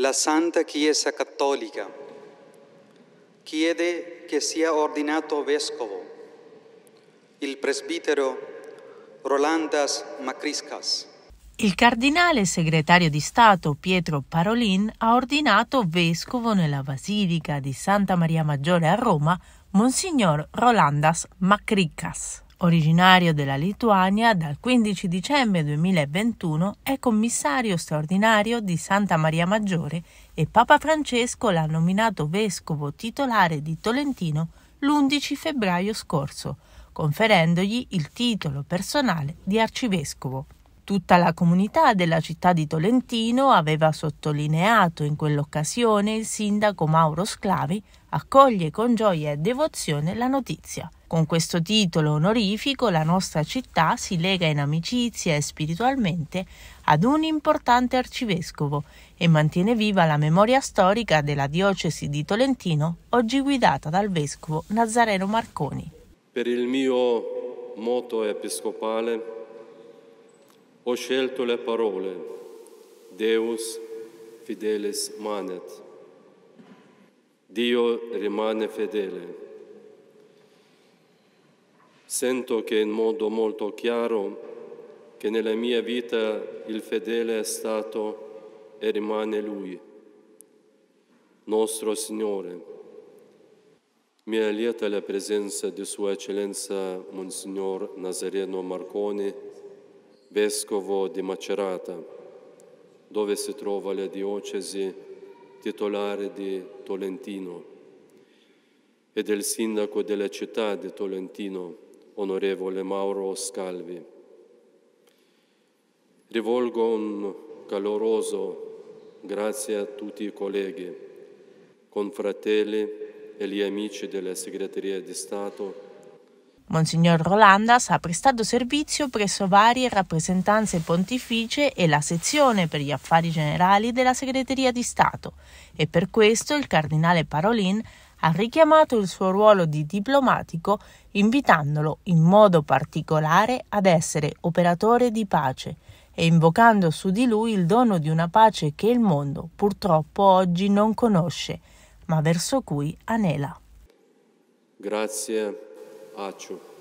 La Santa Chiesa Cattolica chiede che sia ordinato vescovo il presbitero Rolandas Macriscas. Il cardinale segretario di Stato Pietro Parolin ha ordinato vescovo nella Basilica di Santa Maria Maggiore a Roma Monsignor Rolandas Macricas. Originario della Lituania, dal 15 dicembre 2021 è commissario straordinario di Santa Maria Maggiore e Papa Francesco l'ha nominato vescovo titolare di Tolentino l'11 febbraio scorso, conferendogli il titolo personale di arcivescovo. Tutta la comunità della città di Tolentino aveva sottolineato in quell'occasione il sindaco Mauro Sclavi accoglie con gioia e devozione la notizia. Con questo titolo onorifico la nostra città si lega in amicizia e spiritualmente ad un importante arcivescovo e mantiene viva la memoria storica della diocesi di Tolentino, oggi guidata dal vescovo Nazareno Marconi. Per il mio moto episcopale ho scelto le parole Deus fidelis manet. Dio rimane fedele. Sento che in modo molto chiaro che nella mia vita il fedele è stato e rimane Lui, nostro Signore. Mi è lieta la presenza di Sua Eccellenza Monsignor Nazareno Marconi, vescovo di Macerata, dove si trova la diocesi titolare di Tolentino, e del sindaco della città di Tolentino, onorevole Mauro Scalvi. Rivolgo un caloroso grazie a tutti i colleghi, confratelli e gli amici della Segreteria di Stato. Monsignor Rolandas ha prestato servizio presso varie rappresentanze pontificie e la sezione per gli affari generali della Segreteria di Stato e per questo il cardinale Parolin ha richiamato il suo ruolo di diplomatico invitandolo in modo particolare ad essere operatore di pace e invocando su di lui il dono di una pace che il mondo purtroppo oggi non conosce, ma verso cui anela. Grazie, Aciu.